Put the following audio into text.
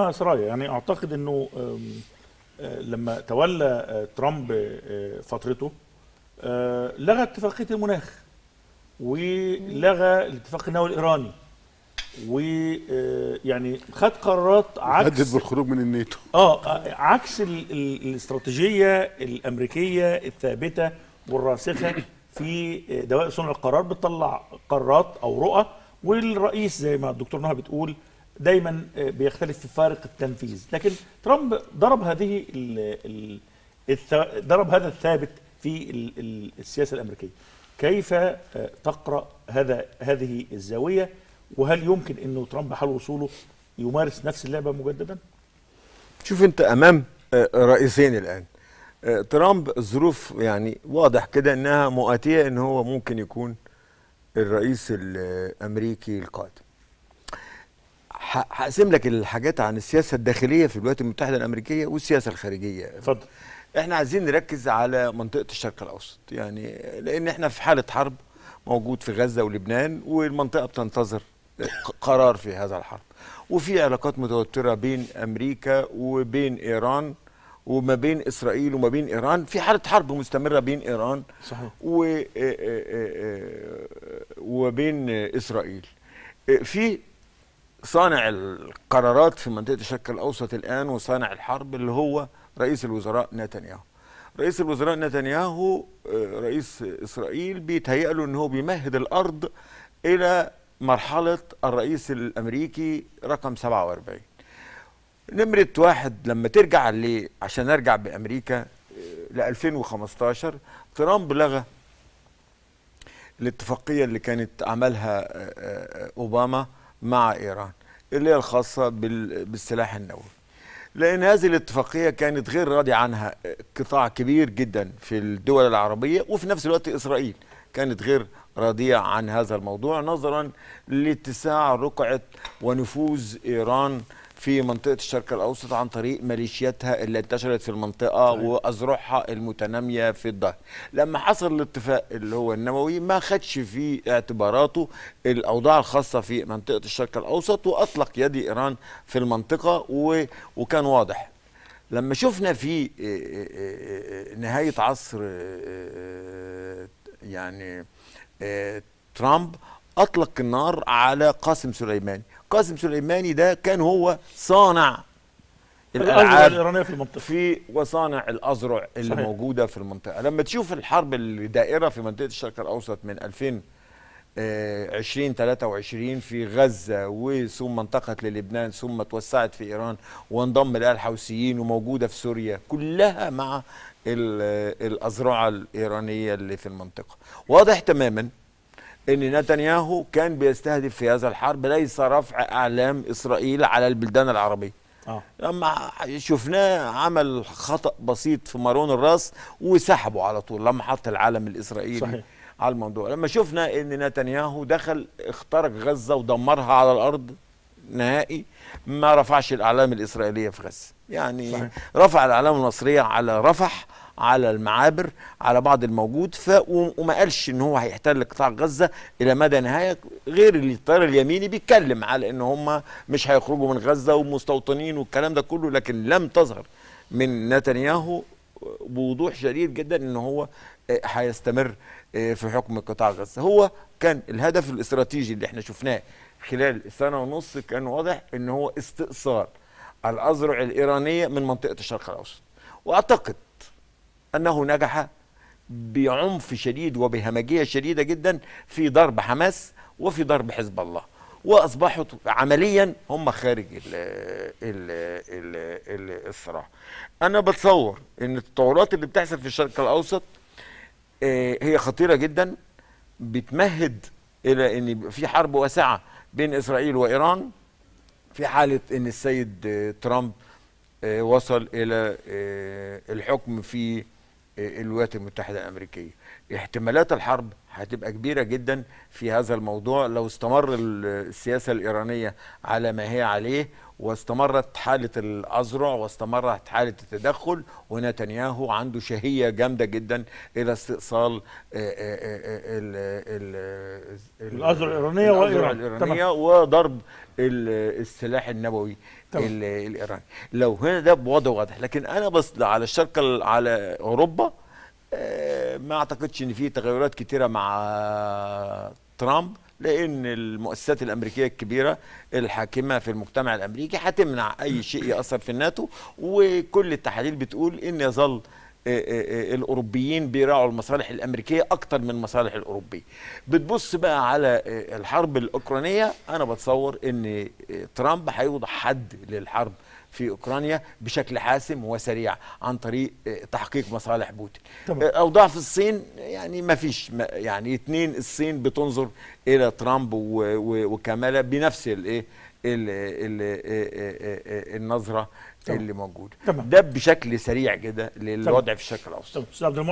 آه سرايا يعني اعتقد انه آه، لما تولى آه، ترامب آه، فترته لغى اتفاقيه المناخ ولغى الاتفاق النووي الايراني ويعني خد قرارات عكس هدد بالخروج من الناتو اه عكس ال ال الاستراتيجيه الامريكيه الثابته والراسخه في دوائر صنع القرار بتطلع قرارات او رؤى والرئيس زي ما الدكتور نهى بتقول دايما آه، بيختلف في فارق التنفيذ لكن ترامب ضرب هذه ال ال ضرب هذا الثابت في السياسه الامريكيه كيف آه، تقرا هذا هذه الزاويه وهل يمكن انه ترامب حال وصوله يمارس نفس اللعبه مجددا شوف انت امام آه، رئيسين الان ترامب الظروف يعني واضح كده انها مؤاتيه ان هو ممكن يكون الرئيس الامريكي القادم هقسم لك الحاجات عن السياسه الداخليه في الولايات المتحده الامريكيه والسياسه الخارجيه اتفضل احنا عايزين نركز على منطقه الشرق الاوسط يعني لان احنا في حاله حرب موجود في غزه ولبنان والمنطقه بتنتظر قرار في هذا الحرب وفي علاقات متوتره بين امريكا وبين ايران وما بين اسرائيل وما بين ايران في حاله حرب مستمره بين ايران صحيح و وبين اسرائيل في صانع القرارات في منطقه الشرق الاوسط الان وصانع الحرب اللي هو رئيس الوزراء نتنياهو رئيس الوزراء نتنياهو آه، رئيس اسرائيل بيتهيأ له ان هو بيمهد الارض الى مرحله الرئيس الامريكي رقم 47 نمرة واحد لما ترجع لي عشان ارجع بامريكا آه، ل 2015 ترامب لغى الاتفاقيه اللي كانت عملها آه، اوباما مع إيران اللي هي الخاصة بالسلاح النووي لأن هذه الاتفاقية كانت غير راضي عنها قطاع كبير جدا في الدول العربية وفي نفس الوقت إسرائيل كانت غير راضية عن هذا الموضوع نظرا لاتساع رقعة ونفوذ إيران في منطقة الشرق الأوسط عن طريق ميليشياتها اللي انتشرت في المنطقة طيب. وأذرعها المتنامية في الظهر لما حصل الاتفاق اللي هو النووي ما خدش في اعتباراته الأوضاع الخاصة في منطقة الشرق الأوسط وأطلق يد إيران في المنطقة و... وكان واضح لما شفنا في آه، آه، آه، نهاية عصر يعني ترامب اطلق النار على قاسم سليماني قاسم سليماني ده كان هو صانع الالعاب الايرانيه في المنطقه في وصانع الازرع اللي صحيح. موجوده في المنطقه لما تشوف الحرب اللي دائره في منطقه الشرق الاوسط من 2000 20 23 في غزة وثم انتقلت للبنان ثم توسعت في إيران وانضم لها الحوثيين وموجودة في سوريا كلها مع آه، الأزرعة الإيرانية اللي في المنطقة واضح تماما ان نتنياهو كان بيستهدف في هذا الحرب ليس رفع اعلام اسرائيل على البلدان العربيه آه. لما شفناه عمل خطا بسيط في مارون الراس وسحبه على طول لما حط العلم الاسرائيلي صحيح. على الموضوع لما شفنا ان نتنياهو دخل اخترق غزه ودمرها على الارض نهائي ما رفعش الاعلام الاسرائيليه في غزه يعني صحيح. رفع الاعلام المصريه على رفح على المعابر على بعض الموجود ف وما قالش ان هو هيحتل قطاع غزه الى مدى نهايه غير اللي الطيار اليميني بيتكلم على ان هم مش هيخرجوا من غزه ومستوطنين والكلام ده كله لكن لم تظهر من نتنياهو بوضوح شديد جدا ان هو آه، هيستمر آه، في حكم قطاع غزه هو كان الهدف الاستراتيجي اللي احنا شفناه خلال سنه ونص كان واضح ان هو استئصال الاذرع الايرانيه من منطقه الشرق الاوسط واعتقد أنه نجح بعنف شديد وبهمجية شديدة جدا في ضرب حماس وفي ضرب حزب الله واصبحوا عمليا هم خارج الـ الـ الـ الصراع انا بتصور ان التطورات اللي بتحصل في الشرق الاوسط آه، هي خطيره جدا بتمهد الى ان في حرب واسعه بين اسرائيل وايران في حاله ان السيد آه، ترامب آه، وصل الى الحكم في الولايات المتحده الامريكيه احتمالات الحرب هتبقى كبيره جدا في هذا الموضوع لو استمر السياسه الايرانيه على ما هي عليه واستمرت حاله الأزرع واستمرت حاله التدخل ونتنياهو عنده شهيه جامده جدا الى استئصال آه، آه، آه، الأزرع الايرانيه الايرانيه وضرب السلاح النووي الايراني لو هنا ده بوضع واضح لكن انا بس على الشرق على اوروبا آه، ما اعتقدش ان في تغيرات كتيره مع ترامب لان المؤسسات الامريكيه الكبيره الحاكمه في المجتمع الامريكي هتمنع اي شيء ياثر في الناتو وكل التحاليل بتقول ان يظل آه، آه، آه، الاوروبيين بيراعوا المصالح الامريكيه اكتر من المصالح الاوروبيه بتبص بقى على الحرب الاوكرانيه انا بتصور ان ترامب هيوضع حد للحرب في اوكرانيا بشكل حاسم وسريع عن طريق تحقيق مصالح بوتين اوضاع في الصين يعني ما فيش يعني اتنين الصين بتنظر الى ترامب وكمالا بنفس الايه ال النظره اللي موجوده ده بشكل سريع كده للوضع في الشرق الاوسط